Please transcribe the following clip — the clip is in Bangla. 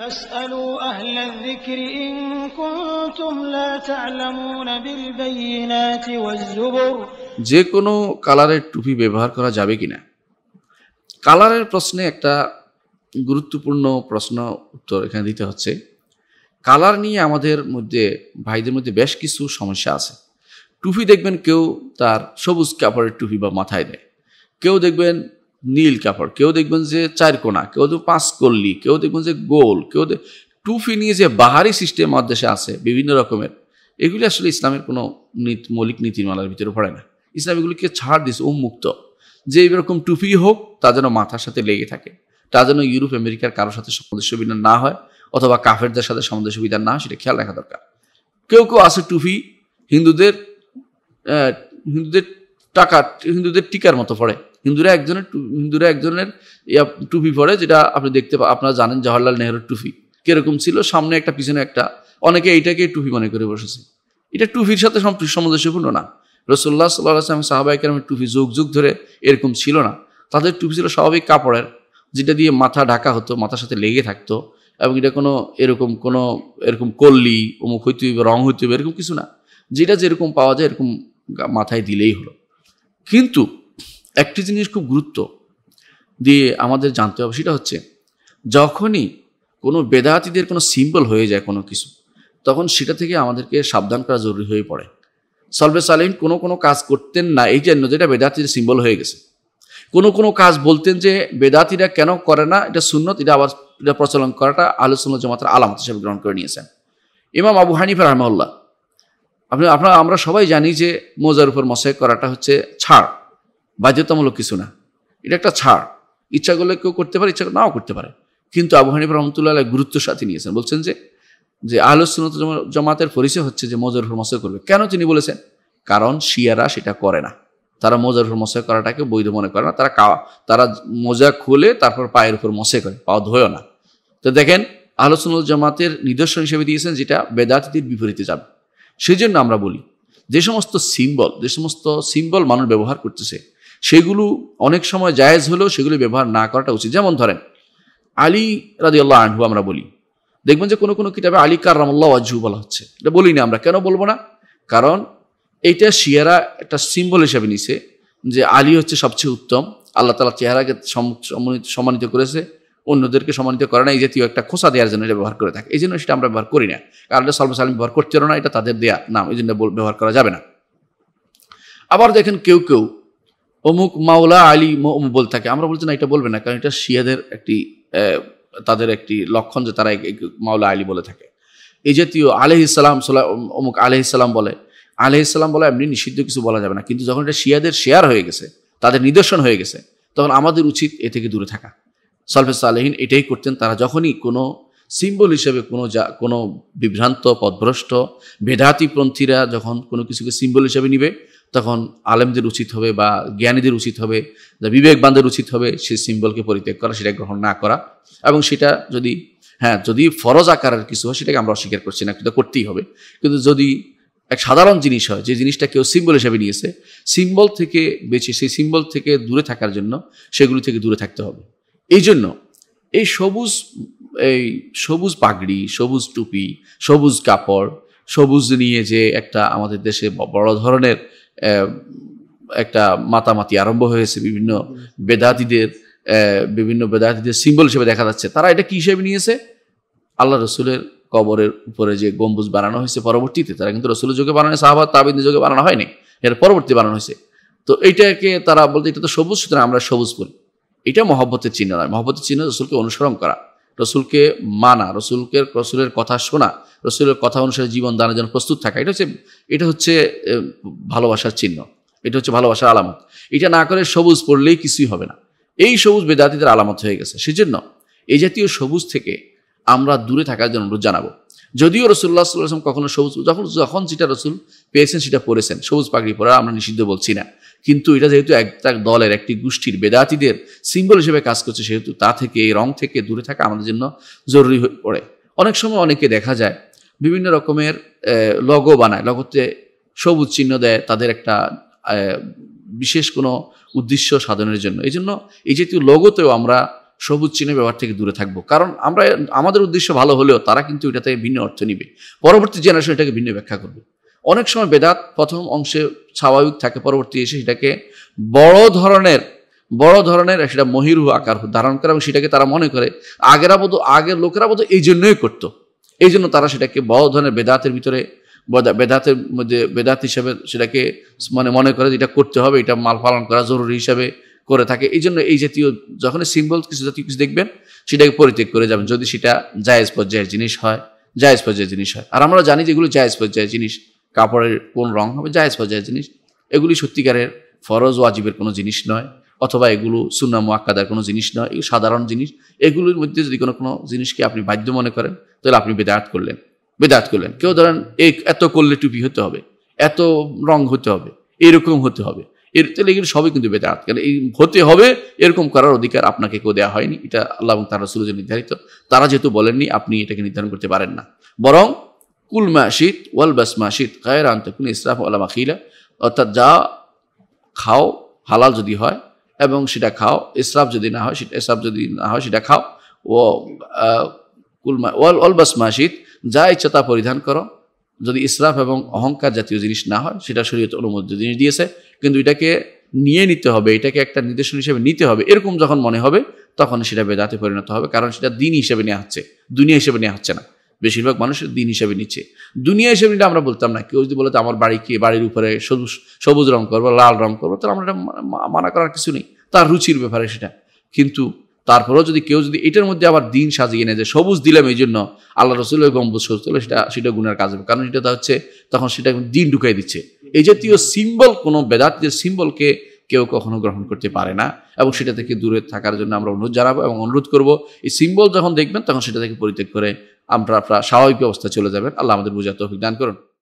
যে কোনো কালারের টুপি ব্যবহার করা যাবে কিনা কালারের প্রশ্নে একটা গুরুত্বপূর্ণ প্রশ্ন উত্তর এখানে দিতে হচ্ছে কালার নিয়ে আমাদের মধ্যে ভাইদের মধ্যে বেশ কিছু সমস্যা আছে টুপি দেখবেন কেউ তার সবুজ কাপড়ের টুপি বা মাথায় দেয় কেউ দেখবেন নীল কাপড় কেউ দেখবেন যে চার কোনা কেউ তো পাঁচ কল্লি কেউ দেখবেন যে গোল কেউ টুফি নিয়ে যে বাহারি সিস্টেম আমাদের আছে বিভিন্ন রকমের এগুলি আসলে ইসলামের কোনো মৌলিক নীতিমালার ভিতরে পড়ে না ইসলাম এগুলিকে ছাড় দিস উন্মুক্ত যে এরকম টুপি হোক তা যেন মাথার সাথে লেগে থাকে তা যেন ইউরোপ আমেরিকার কারোর সাথে সামঞ্জস্য বিধান না হয় অথবা কাফেরদের সাথে সামঞ্জস্য বিধান না হয় সেটা খেয়াল রাখা দরকার কেউ কেউ আছে টুফি হিন্দুদের হিন্দুদের টাকা হিন্দুদের টিকার মতো পড়ে হিন্দুরা একজনের হিন্দুরা একজনের টুপি পরে যেটা আপনি দেখতে আপনারা জানেন জওয়াহরলাল নেহরুর টুপি কিরকম ছিল সামনে একটা পিছনে একটা অনেকে এইটাকে টুপি মনে করে বসেছে এটা টুপির সাথে সামঞ্জস্যপূর্ণ না রসোল্লা সাল্লাহ আসলাম সাহাবাহিকেরামের টুপি যুগ যুগ ধরে এরকম ছিল না তাদের টুপি ছিল স্বাভাবিক কাপড়ের যেটা দিয়ে মাথা ঢাকা হতো মাথার সাথে লেগে থাকতো এবং এটা কোনো এরকম কোনো এরকম কল্লি অমুক হইতে হইবে রং হইতে হইবে এরকম কিছু না যেটা যেরকম পাওয়া যায় এরকম মাথায় দিলেই হলো কিন্তু একটি জিনিস খুব গুরুত্ব দিয়ে আমাদের জানতে হবে সেটা হচ্ছে যখনই কোনো বেদাতিদের কোনো সিম্বল হয়ে যায় কোনো কিছু তখন সেটা থেকে আমাদেরকে সাবধান করা জরুরি হয়ে পড়ে সলভে সালিন কোনো কোনো কাজ করতেন না এই জন্য যেটা বেদাতির সিম্বল হয়ে গেছে কোনো কোনো কাজ বলতেন যে বেদাতিরা কেন করে না এটা সুন্নত এটা আবার এটা প্রচলন করাটা আলোচনা জমাতার আলামত হিসেবে গ্রহণ করে নিয়েছেন ইমাম আবু হানিফা রহমাল্লাহ আপনি আপনারা আমরা সবাই জানি যে মোজার উপর মশাই করাটা হচ্ছে ছাড় বাধ্যতামূলক কিছু না এটা একটা ছাড় ইচ্ছা করলে কেউ করতে পারে ইচ্ছা নাও করতে পারে কিন্তু আবহানিব রহমতুল্লাহ গুরুত্ব সাথে নিয়েছেন বলছেন যে যে আলোচনত জমাতের পরিচয় হচ্ছে যে মজার মশাই করবে কেন তিনি বলেছেন কারণ শিয়ারা সেটা করে না তারা মোজার উপর মশাই করাটাকে বৈধ মনে করে না তারা কাওয়া তারা মোজা খুলে তারপর পায়ের উপর মশাই করে পাওয়া ধোয় না তো দেখেন আলোচনা জমাতের নিদর্শন হিসেবে দিয়েছেন যেটা বেদাতিতির বিপরীতে যাবে সেই জন্য আমরা বলি যে সমস্ত সিম্বল যে সমস্ত সিম্বল মানুষ ব্যবহার করতেছে সেগুলো অনেক সময় জায়েজ হলেও সেগুলি ব্যবহার না করাটা উচিত যেমন ধরেন আলী রাজিউল্লাহ আনহু আমরা বলি দেখবেন যে কোনো কোনো কিতাবে আলী কারামুল্লাহ আজহু বলা হচ্ছে এটা বলি না আমরা কেন বলবো না কারণ এইটা শিয়ারা একটা সিম্বল হিসাবে নিছে যে আলী হচ্ছে সবচেয়ে উত্তম আল্লাহ তালা চেহারাকে সম্মানিত করেছে অন্যদেরকে সম্মানিত করে না এই জাতীয় একটা খোসা দেওয়ার জন্য এটা ব্যবহার করে থাকে এই জন্য সেটা আমরা ব্যবহার করি না কারণ এটা সাল্লাম ব্যবহার করতে পারো না এটা তাদের দেয়া নাম এই জন্য ব্যবহার করা যাবে না আবার দেখেন কেউ কেউ অমুক মাওলা আলী বলে থাকে আমরা বলছি না এটা বলবে না কারণ এটা শিয়াদের একটি তাদের একটি লক্ষণ যে তারা মাওলা আলী বলে থাকে এই জাতীয় আলহ ইসলাম অমুক আলহ ইসলাম বলে আলহ ইসলাম বলে এমনি নিষিদ্ধ কিছু বলা যাবে না কিন্তু যখন এটা শিয়াদের শেয়ার হয়ে গেছে তাদের নিদর্শন হয়ে গেছে তখন আমাদের উচিত এ থেকে দূরে থাকা সালফে সালেহীন এটাই করতেন তারা যখনই কোনো সিম্বল হিসেবে কোনো যা কোনো বিভ্রান্ত পদভ্রষ্ট বেদাতিপন্থীরা যখন কোনো কিছুকে সিম্বল হিসেবে নিবে তখন আলেমদের উচিত হবে বা জ্ঞানীদের উচিত হবে যা বিবেকবানদের উচিত হবে সেই সিম্বলকে পরিত্যাগ করা সেটা গ্রহণ না করা এবং সেটা যদি হ্যাঁ যদি ফরজ আকারের কিছু হয় সেটাকে আমরা অস্বীকার করছি না কিন্তু করতেই হবে কিন্তু যদি এক সাধারণ জিনিস হয় যে জিনিসটা কেউ সিম্বল হিসাবে নিয়েছে সিম্বল থেকে বেঁচে সেই সিম্বল থেকে দূরে থাকার জন্য সেগুলি থেকে দূরে থাকতে হবে এই জন্য এই সবুজ এই সবুজ পাগড়ি সবুজ টুপি সবুজ কাপড় সবুজ নিয়ে যে একটা আমাদের দেশে বড় ধরনের একটা মাতামাতি আরম্ভ হয়েছে বিভিন্ন বেদাতিদের বিভিন্ন বেদাতিদের সিম্বল হিসেবে দেখা যাচ্ছে তারা এটা কি হিসেবে নিয়েছে আল্লাহ রসুলের কবরের উপরে যে গম্বুজ বানানো হয়েছে পরবর্তীতে তারা কিন্তু রসুলের যুগে বানানো সাহাবাদ তাবিন্দ যুগে বানানো হয়নি এর পরবর্তী বানানো হয়েছে তো এইটাকে তারা বলতে এটা তো সবুজ সুতরাং আমরা সবুজ বলি এটা মহব্বতের চিহ্ন নয় মহব্বতের চিহ্ন রসুলকে অনুসরণ করা রসুলকে মানা রসুলকে রসুলের কথা শোনা রসুলের কথা অনুসারে জীবন দানের জন্য প্রস্তুত থাকা এটা হচ্ছে এটা হচ্ছে ভালোবাসার চিহ্ন এটা হচ্ছে ভালোবাসার আলামত এটা না করে সবুজ পড়লেই কিছুই হবে না এই সবুজ বেদাতিদের আলামত হয়ে গেছে সেজন্য এই জাতীয় সবুজ থেকে আমরা দূরে থাকার জন্য অনুরোধ জানাবো যদিও রসুল্লাহ সাল্লাম কখনো সবুজ যখন যখন যেটা রসুল পেয়েছেন সেটা পড়েছেন সবুজ পাগড়ি পরা আমরা নিষিদ্ধ বলছি না কিন্তু এটা যেহেতু একটা দলের একটি গোষ্ঠীর বেদাতিদের সিম্বল হিসেবে কাজ করছে সেহেতু তা থেকে এই রং থেকে দূরে থাকা আমাদের জন্য জরুরি হয়ে পড়ে অনেক সময় অনেকে দেখা যায় বিভিন্ন রকমের লগো বানায় লগোতে সবুজ চিহ্ন দেয় তাদের একটা বিশেষ কোনো উদ্দেশ্য সাধনের জন্য এই জন্য এই জাতীয় লগোতেও আমরা সবুজ চিহ্নের ব্যবহার থেকে দূরে থাকবো কারণ আমরা আমাদের উদ্দেশ্য ভালো হলেও তারা কিন্তু এটাতে ভিন্ন অর্থ নিবে পরবর্তী জেনারেশন এটাকে ভিন্ন ব্যাখ্যা করবে অনেক সময় বেদাত প্রথম অংশে স্বাভাবিক থাকে পরবর্তী এসে সেটাকে বড় ধরনের বড় ধরনের সেটা মহিরু আকার ধারণ করে এবং সেটাকে তারা মনে করে আগেরা বোধ আগের লোকেরা বোধ এই জন্যই করতো এই জন্য তারা সেটাকে বড় ধরনের বেদাতের ভিতরে বেদাতের মধ্যে বেদাত হিসাবে সেটাকে মানে মনে করে যে এটা করতে হবে এটা মাল পালন করা জরুরি হিসাবে করে থাকে এই জন্য এই জাতীয় যখন সিম্বল কিছু জাতীয় কিছু দেখবেন সেটাকে পরিত্যাগ করে যাবেন যদি সেটা জায়েজ পর্যায়ের জিনিস হয় জায়েজ পর্যায়ের জিনিস হয় আর আমরা জানি যেগুলো জায়েজ পর্যায়ের জিনিস কাপড়ের কোন রং হবে জায়েজ পর্যায়ের জিনিস এগুলি সত্যিকারের ফরজ ওয়াজিবের কোনো জিনিস নয় অথবা এগুলো সুনাম আক্কাদার কোনো জিনিস নয় এগুলো সাধারণ জিনিস এগুলির মধ্যে যদি কোনো কোনো জিনিসকে আপনি বাধ্য মনে করেন তাহলে আপনি বেদায়াত করলেন বেদায়াত করলেন কেউ ধরেন এই এত করলে টুপি হতে হবে এত রং হতে হবে এরকম হতে হবে এর তেলে গেলে সবই কিন্তু বেদা কেন এই হতে হবে এরকম করার অধিকার আপনাকে কেউ দেওয়া হয়নি এটা আল্লাহ এবং তার রসুল নির্ধারিত তারা যেহেতু বলেননি আপনি এটাকে নির্ধারণ করতে পারেন না বরং কুল মাসিদ ওয়াল বাস মাসিদ গায়ের কুল ইসরাফ আল্লাহ মাখিলা অর্থাৎ যা খাও হালাল যদি হয় এবং সেটা খাও ইসরাফ যদি না হয় সেটা ইসরাফ যদি না হয় সেটা খাও ও কুল ওয়াল বাস মাসিদ যা ইচ্ছা তা পরিধান করো যদি ইসরাফ এবং অহংকার জাতীয় জিনিস না হয় সেটা শরীয়তে অনুমোদিত জিনিস দিয়েছে কিন্তু এটাকে নিয়ে নিতে হবে এটাকে একটা নির্দেশন হিসেবে নিতে হবে এরকম যখন মনে হবে তখন সেটা বেদাতে পরিণত হবে কারণ সেটা দিন হিসেবে নেওয়া হচ্ছে দুনিয়া হিসেবে নেওয়া হচ্ছে না বেশিরভাগ মানুষের দিন হিসেবে নিচ্ছে দুনিয়া হিসেবে নিলে আমরা বলতাম না কেউ যদি বলতো আমার বাড়িকে বাড়ির উপরে সবুজ সবুজ রং করবো লাল রং করবো তাহলে আমরা মানা করার কিছু নেই তার রুচির ব্যাপারে সেটা কিন্তু তারপরেও যদি কেউ যদি এটার মধ্যে আবার দিন সাজিয়ে নেয় যে সবুজ দিলাম এই জন্য আল্লাহ রসুলের গম্বুজ সবুজ তাহলে সেটা সেটা গুণের কাজ হবে কারণ এটা হচ্ছে তখন সেটা দিন ঢুকাই দিচ্ছে এই জাতীয় সিম্বল কোনো বেদার্থের সিম্বলকে কেউ কখনো গ্রহণ করতে পারে না এবং সেটা থেকে দূরে থাকার জন্য আমরা অনুরোধ জানাবো এবং অনুরোধ করব এই সিম্বল যখন দেখবেন তখন সেটা থেকে পরিত্যাগ করে আমরা আপনার স্বাভাবিক অবস্থা চলে যাবেন আল্লাহ আমাদের বোঝা তো দান করুন